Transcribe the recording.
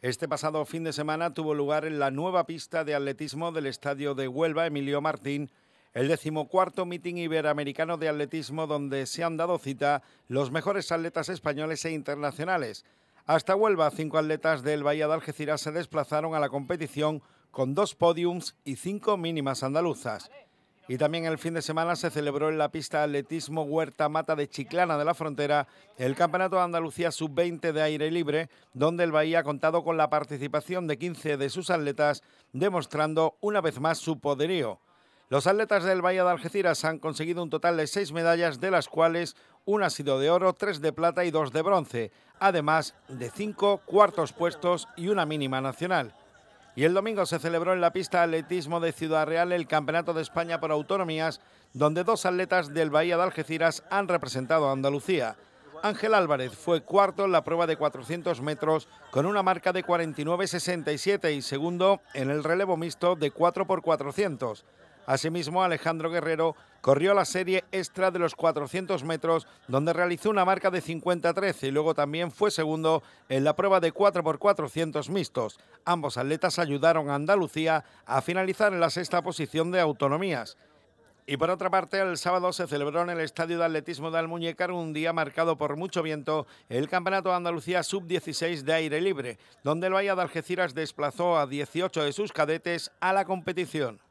Este pasado fin de semana tuvo lugar en la nueva pista de atletismo del Estadio de Huelva Emilio Martín el decimocuarto mitin iberoamericano de atletismo donde se han dado cita los mejores atletas españoles e internacionales. Hasta Huelva, cinco atletas del Bahía de Algeciras se desplazaron a la competición con dos podiums y cinco mínimas andaluzas. Y también el fin de semana se celebró en la pista Atletismo Huerta Mata de Chiclana de la Frontera el Campeonato de Andalucía Sub-20 de aire libre, donde el Bahía ha contado con la participación de 15 de sus atletas, demostrando una vez más su poderío. Los atletas del Bahía de Algeciras han conseguido un total de seis medallas, de las cuales una ha sido de oro, tres de plata y dos de bronce, además de cinco cuartos puestos y una mínima nacional. Y el domingo se celebró en la pista atletismo de Ciudad Real el Campeonato de España por Autonomías, donde dos atletas del Bahía de Algeciras han representado a Andalucía. Ángel Álvarez fue cuarto en la prueba de 400 metros con una marca de 49.67 y segundo en el relevo mixto de 4x400. Asimismo, Alejandro Guerrero corrió la serie extra de los 400 metros, donde realizó una marca de 50-13 y luego también fue segundo en la prueba de 4x400 mixtos. Ambos atletas ayudaron a Andalucía a finalizar en la sexta posición de autonomías. Y por otra parte, el sábado se celebró en el Estadio de Atletismo de Almuñécar, un día marcado por mucho viento, el Campeonato de Andalucía Sub-16 de aire libre, donde el Valle de Algeciras desplazó a 18 de sus cadetes a la competición.